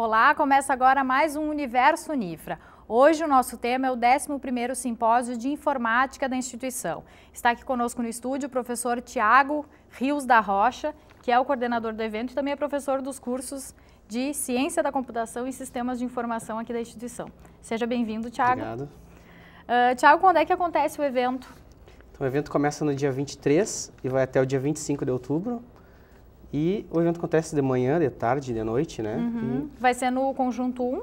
Olá, começa agora mais um Universo Unifra. Hoje o nosso tema é o 11º Simpósio de Informática da instituição. Está aqui conosco no estúdio o professor Tiago Rios da Rocha, que é o coordenador do evento e também é professor dos cursos de Ciência da Computação e Sistemas de Informação aqui da instituição. Seja bem-vindo, Tiago. Obrigado. Uh, Tiago, quando é que acontece o evento? Então, o evento começa no dia 23 e vai até o dia 25 de outubro. E o evento acontece de manhã, de tarde, de noite, né? Uhum. Vai ser no conjunto 1?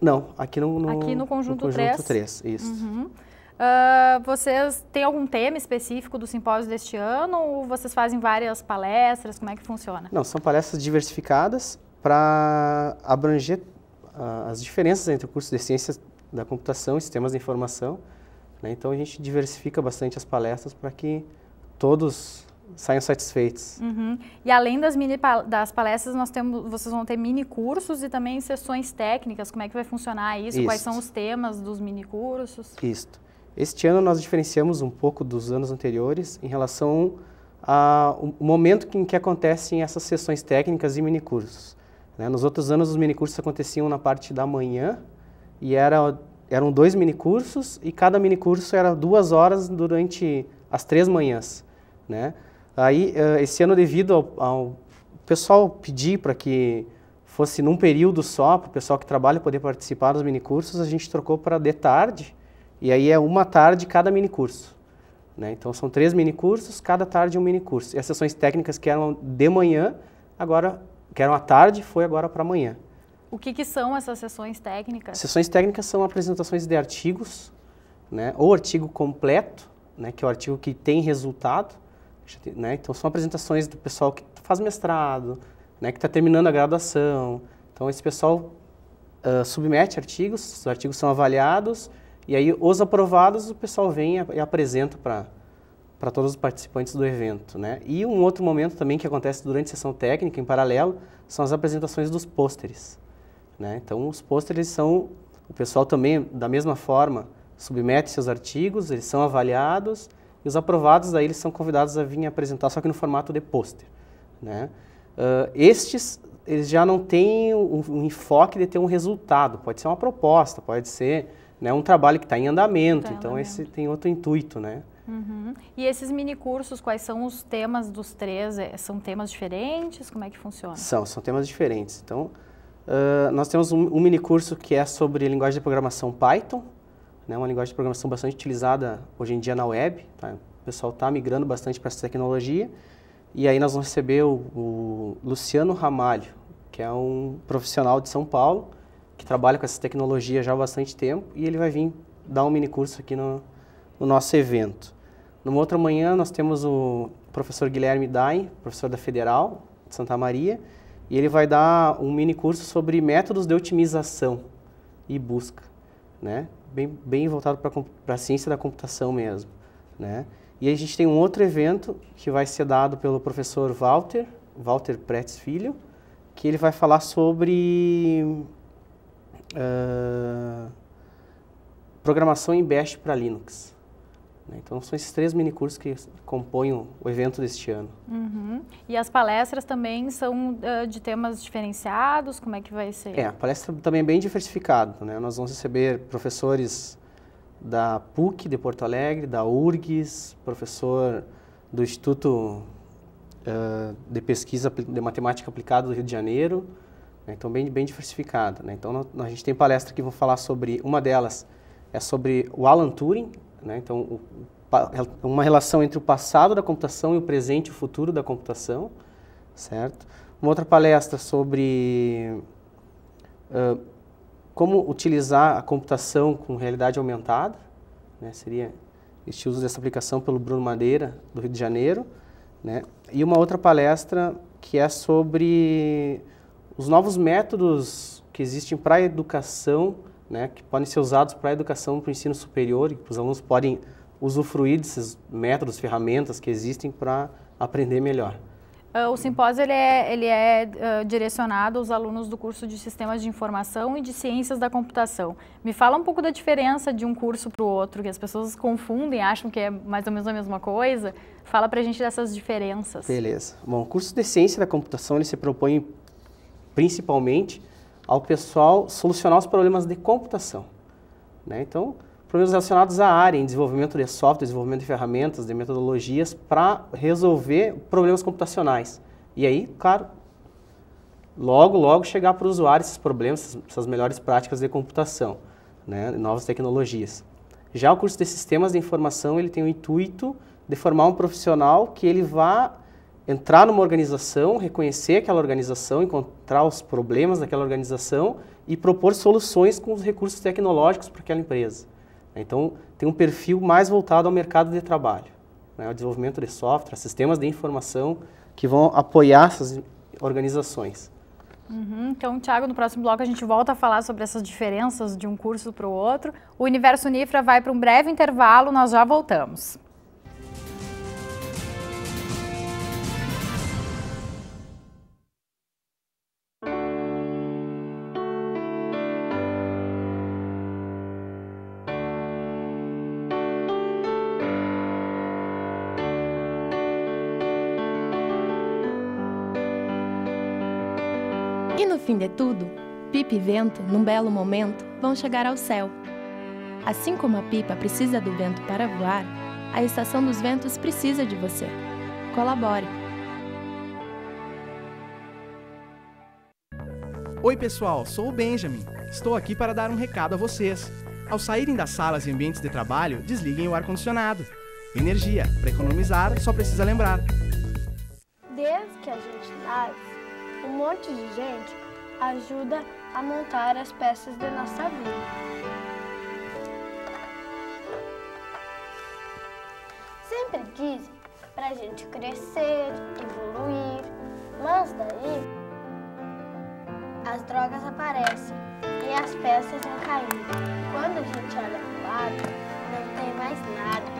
Não, aqui no, no aqui no conjunto, no conjunto 3. 3 isso. Uhum. Uh, vocês têm algum tema específico do simpósio deste ano ou vocês fazem várias palestras? Como é que funciona? Não, são palestras diversificadas para abranger uh, as diferenças entre o curso de Ciências da Computação e Sistemas de Informação. Né? Então a gente diversifica bastante as palestras para que todos saiam satisfeitos. Uhum. E além das mini das palestras, nós temos, vocês vão ter mini cursos e também sessões técnicas. Como é que vai funcionar isso? Quais são os temas dos mini cursos? Isto. Este ano nós diferenciamos um pouco dos anos anteriores em relação ao momento em que acontecem essas sessões técnicas e mini cursos. Né? Nos outros anos os mini cursos aconteciam na parte da manhã e era, eram dois mini cursos e cada mini curso era duas horas durante as três manhãs, né? Aí, eh, esse ano, devido ao, ao pessoal pedir para que fosse num período só, para o pessoal que trabalha poder participar dos minicursos, a gente trocou para de tarde, e aí é uma tarde cada minicurso. Né? Então, são três minicursos, cada tarde um minicurso. E as sessões técnicas que eram de manhã, agora, que eram à tarde, foi agora para amanhã. O que, que, são essas sessões técnicas? Sessões técnicas são apresentações de artigos, né? ou artigo completo, né? que é o artigo que tem resultado, né? Então são apresentações do pessoal que faz mestrado, né? que está terminando a graduação. Então esse pessoal uh, submete artigos, os artigos são avaliados e aí os aprovados o pessoal vem e apresenta para para todos os participantes do evento, né? E um outro momento também que acontece durante a sessão técnica, em paralelo, são as apresentações dos pôsteres, né? Então, os pôsteres são o pessoal também da mesma forma submete seus artigos, eles são avaliados e os aprovados, daí, eles são convidados a vir apresentar, só que no formato de pôster. Né? Uh, estes, eles já não têm o, enfoque de ter um resultado, pode ser uma proposta, pode ser né, um trabalho que está em andamento, tá então andamento. esse tem outro intuito, né? Uhum. E esses mini cursos, quais são os temas dos três? É, são temas diferentes? Como é que funciona? São, são temas diferentes. Então, uh, nós temos um, um mini curso que é sobre linguagem de programação Python, né, uma linguagem de programação bastante utilizada hoje em dia na web. Tá? O pessoal está migrando bastante para essa tecnologia. E aí nós vamos receber o, o, Luciano Ramalho, que é um profissional de São Paulo, que trabalha com essa tecnologia já há bastante tempo, e ele vai vir dar um mini curso aqui no, no nosso evento. Numa outra manhã nós temos o professor Guilherme Dain, professor da Federal de Santa Maria, e ele vai dar um mini curso sobre métodos de otimização e busca né? Bem, bem voltado para a ciência da computação mesmo, né? E a gente tem um outro evento que vai ser dado pelo professor Walter, Walter Pretz Filho, que ele vai falar sobre uh, programação em Bash para Linux. Né? Então, são esses três minicursos que compõem o evento deste ano. Uhum. E as palestras também são uh, de temas diferenciados? Como é que vai ser? É, a palestra também é bem diversificada. Né? Nós vamos receber professores da PUC de Porto Alegre, da URGS, professor do Instituto uh, de Pesquisa de Matemática Aplicada do Rio de Janeiro. Né? Então, bem, bem diversificada. Né? Então, a gente tem palestra que vão falar sobre... Uma delas é sobre o Alan Turing, né? Então, o, uma relação entre o passado da computação e o presente e o futuro da computação, certo? Uma outra palestra sobre uh, como utilizar a computação com realidade aumentada, né? seria este uso dessa aplicação pelo Bruno Madeira, do Rio de Janeiro, né? e uma outra palestra que é sobre os novos métodos que existem para a educação né, que podem ser usados para a educação, para o ensino superior, e que os alunos podem usufruir desses métodos, ferramentas que existem para aprender melhor. Uh, o simpósio ele é, ele é uh, direcionado aos alunos do curso de Sistemas de Informação e de Ciências da Computação. Me fala um pouco da diferença de um curso para o outro, que as pessoas confundem, acham que é mais ou menos a mesma coisa. Fala para a gente dessas diferenças. Beleza. Bom, o curso de Ciência da Computação ele se propõe principalmente ao pessoal solucionar os problemas de computação. Né? Então, problemas relacionados à área, em desenvolvimento de software, desenvolvimento de ferramentas, de metodologias para resolver problemas computacionais. E aí, claro, logo, logo chegar para o usuário esses problemas, essas melhores práticas de computação, né? novas tecnologias. Já o curso de Sistemas de Informação, ele tem o intuito de formar um profissional que ele vá entrar numa organização, reconhecer aquela organização, encontrar os problemas daquela organização e propor soluções com os recursos tecnológicos para aquela empresa. Então, tem um perfil mais voltado ao mercado de trabalho, né, ao desenvolvimento de software, sistemas de informação que vão apoiar essas organizações. Uhum. Então, Thiago, no próximo bloco a gente volta a falar sobre essas diferenças de um curso para o outro. O Universo Unifra vai para um breve intervalo, nós já voltamos. fim de tudo, Pipa e Vento, num belo momento, vão chegar ao céu. Assim como a pipa precisa do vento para voar, a estação dos ventos precisa de você. Colabore! Oi, pessoal, sou o Benjamin. Estou aqui para dar um recado a vocês. Ao saírem das salas e ambientes de trabalho, desliguem o ar-condicionado. Energia, para economizar, só precisa lembrar. Desde que a gente nasce, um monte de gente ajuda a montar as peças de nossa vida. Sempre dizem para a gente crescer, evoluir, mas daí as drogas aparecem e as peças vão caindo. Quando a gente olha para o lado, não tem mais nada.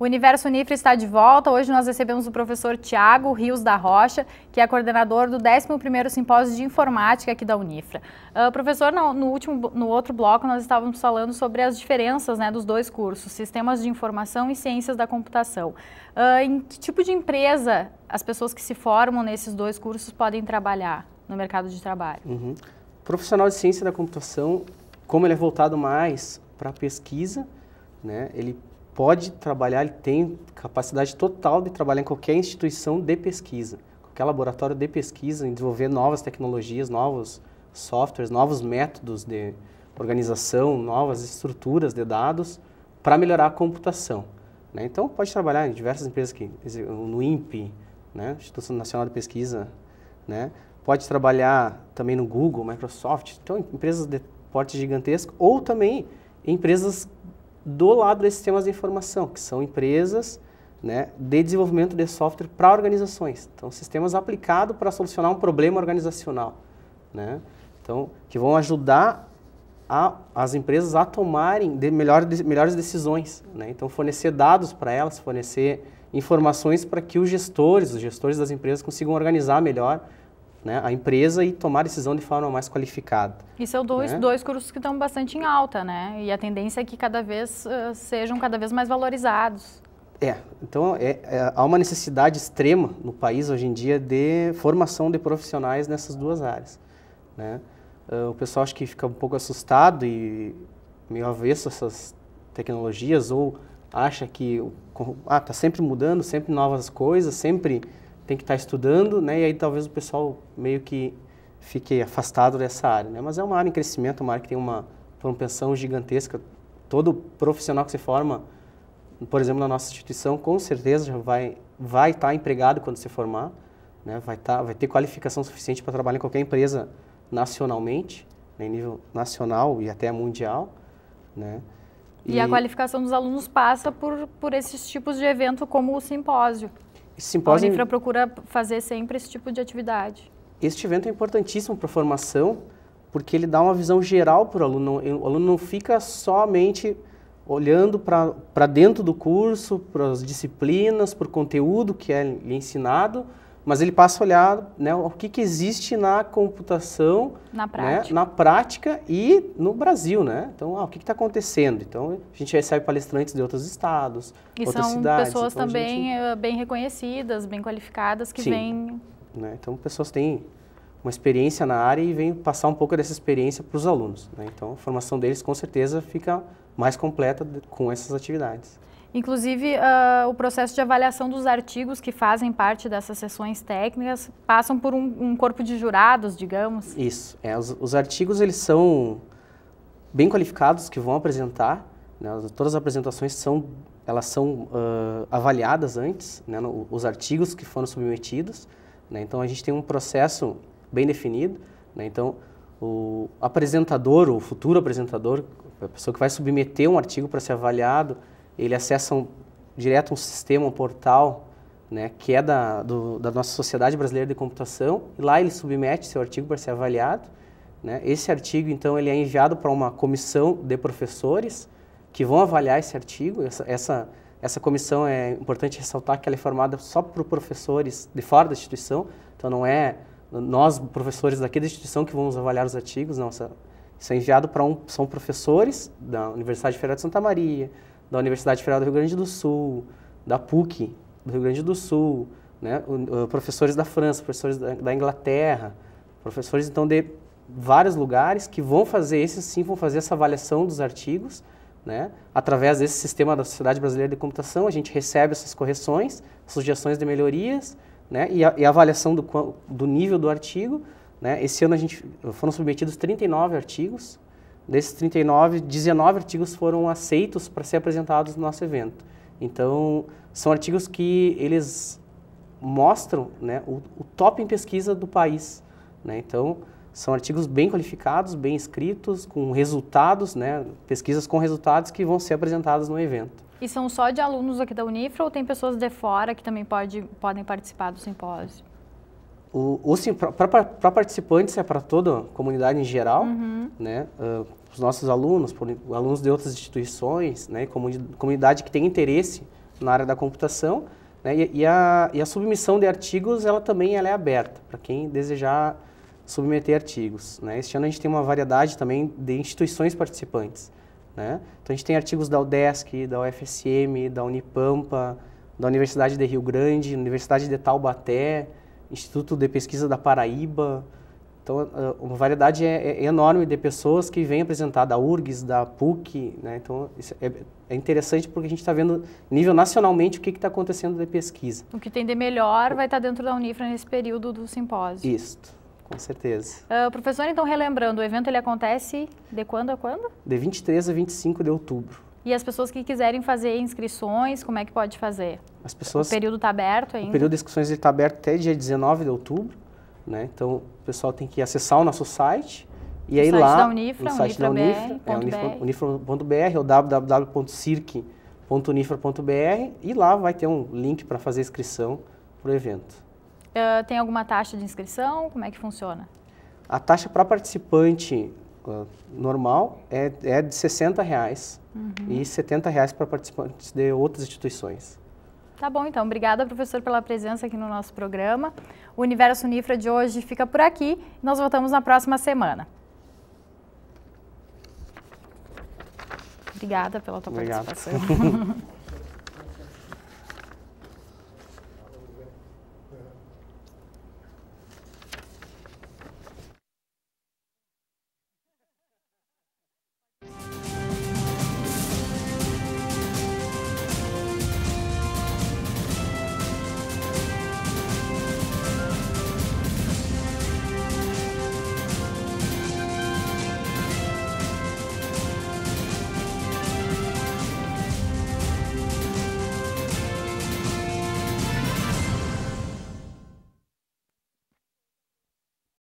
O Universo Unifra está de volta. Hoje nós recebemos o professor Tiago Rios da Rocha, que é coordenador do 11º Simpósio de Informática aqui da Unifra. Uh, professor, no, no, último, no outro bloco nós estávamos falando sobre as diferenças né, dos dois cursos, Sistemas de Informação e Ciências da Computação. Uh, em que tipo de empresa as pessoas que se formam nesses dois cursos podem trabalhar no mercado de trabalho? Uhum. O profissional de Ciência da Computação, como ele é voltado mais para a pesquisa, né, ele pode trabalhar, ele tem capacidade total de trabalhar em qualquer instituição de pesquisa, qualquer laboratório de pesquisa, em desenvolver novas tecnologias, novos softwares, novos métodos de organização, novas estruturas de dados para melhorar a computação. Né? Então, pode trabalhar em diversas empresas, que, no INPE, né? Nacional de Pesquisa, né? pode trabalhar também no Google, Microsoft, então empresas de porte gigantesco, ou também empresas do lado dos sistemas de informação, que são empresas né, de desenvolvimento de software para organizações. Então, sistemas aplicados para solucionar um problema organizacional. Né? Então, que vão ajudar a, as empresas a tomarem de melhor, de, melhores decisões. Né? Então, fornecer dados para elas, fornecer informações para que os gestores, os gestores das empresas consigam organizar melhor né, a empresa e tomar a decisão de forma mais qualificada. E são dois, né? dois cursos que estão bastante em alta, né? E a tendência é que cada vez uh, sejam cada vez mais valorizados. É, então é, é, há uma necessidade extrema no país hoje em dia de formação de profissionais nessas duas áreas. Né? Uh, o pessoal acho que fica um pouco assustado e meio avesso a essas tecnologias ou acha que ah, está sempre mudando, sempre novas coisas, sempre tem que estar tá estudando, né? E aí talvez o pessoal meio que fique afastado dessa área, né? Mas é uma área em crescimento, uma área que tem uma propensão gigantesca. Todo profissional que se forma, por exemplo, na nossa instituição, com certeza já vai vai estar tá empregado quando se formar, né? Vai estar, tá, vai ter qualificação suficiente para trabalhar em qualquer empresa nacionalmente, né? em nível nacional e até mundial, né? E, e a qualificação dos alunos passa por, por esses tipos de evento como o simpósio. Esse simpósio... A Unifra procura fazer sempre esse tipo de atividade. Este evento é importantíssimo para a formação, porque ele dá uma visão geral para o aluno. O aluno não fica somente olhando para dentro do curso, para as disciplinas, para o conteúdo que é ensinado, mas ele passa a olhar né, o que, que existe na computação, na né, prática. Né, na prática e no Brasil, né? Então, ah, o que está acontecendo? Então, a gente recebe palestrantes de outros estados, e outras são cidades. pessoas então, também gente... Eh, bem reconhecidas, bem qualificadas, que Sim. vêm... Né? Então, pessoas têm uma experiência na área e vêm passar um pouco dessa experiência para os alunos. Né? Então, a formação deles, com certeza, fica mais completa com essas atividades. Inclusive, uh, o processo de avaliação dos artigos que fazem parte dessas sessões técnicas passam por um, um corpo de jurados, digamos? Isso. É, os, os, artigos, eles são bem qualificados que vão apresentar. Né, todas as apresentações são, elas são uh, avaliadas antes, né, no, os artigos que foram submetidos. Né, então, a gente tem um processo bem definido. Né? então, o apresentador, o futuro apresentador, a pessoa que vai submeter um artigo para ser avaliado, ele acessa um, direto um sistema, um portal, né, que é da, do, da nossa Sociedade Brasileira de Computação, e lá ele submete seu artigo para ser avaliado. Né? Esse artigo, então, ele é enviado para uma comissão de professores que vão avaliar esse artigo. Essa, essa, essa comissão é importante ressaltar que ela é formada só por professores de fora da instituição, então não é nós, professores daqui da instituição, que vamos avaliar os artigos, não. Isso é enviado para um, são professores da Universidade Federal de Santa Maria, da Universidade Federal do Rio Grande do Sul, da PUC do Rio Grande do Sul, né? professores da França, professores da, Inglaterra, professores então de vários lugares que vão fazer, esses sim vão fazer essa avaliação dos artigos, né? Através desse sistema da Sociedade Brasileira de Computação, a gente recebe essas correções, sugestões de melhorias, né? E a, e a avaliação do, do nível do artigo, né? Esse ano a gente foram submetidos 39 artigos Desses 39, 19 artigos foram aceitos para ser apresentados no nosso evento. Então, são artigos que eles mostram né, o, o, top em pesquisa do país. Né? Então, são artigos bem qualificados, bem escritos, com resultados, né, pesquisas com resultados que vão ser apresentadas no evento. E são só de alunos aqui da Unifra ou tem pessoas de fora que também pode, podem participar do simpósio? O, para participantes é para toda a comunidade em geral, uhum. né? Uh, os nossos alunos, alunos de outras instituições, né? comunidade que tem interesse na área da computação, né? E, e, a, e a submissão de artigos ela também ela é aberta para quem desejar submeter artigos, né? Este ano a gente tem uma variedade também de instituições participantes, né? Então a gente tem artigos da UDESC, da UFSM, da Unipampa, da Universidade de Rio Grande, Universidade de Taubaté Instituto de Pesquisa da Paraíba. Então, é, uma variedade é, é enorme de pessoas que vêm apresentar da URGS, da PUC. Né? Então, é, é, interessante porque a gente está vendo, nível nacionalmente, o que está acontecendo de pesquisa. O que tem de melhor vai estar tá dentro da Unifra nesse período do simpósio. Isto. Com certeza. Uh, professor, então, relembrando, o evento ele acontece de quando a quando? De 23 a 25 de outubro. E as pessoas que quiserem fazer inscrições, como é que pode fazer? As pessoas, o período está aberto ainda? O período de inscrições está aberto até dia 19 de outubro. Né? Então, o pessoal tem que acessar o nosso site. E o aí site lá, da Unifra, o site da Unifra, é unifra.br ou www.circ.unifra.br e lá vai ter um link para fazer inscrição para o evento. Uh, tem alguma taxa de inscrição? Como é que funciona? A taxa para participante ah, normal é, é de 60 reais uhum. e 70 reais para participantes de outras instituições. Tá bom, então. Obrigada, professor, pela presença aqui no nosso programa. O Universo Unifra de hoje fica por aqui. Nós voltamos na próxima semana. Obrigada pela tua Obrigado. participação.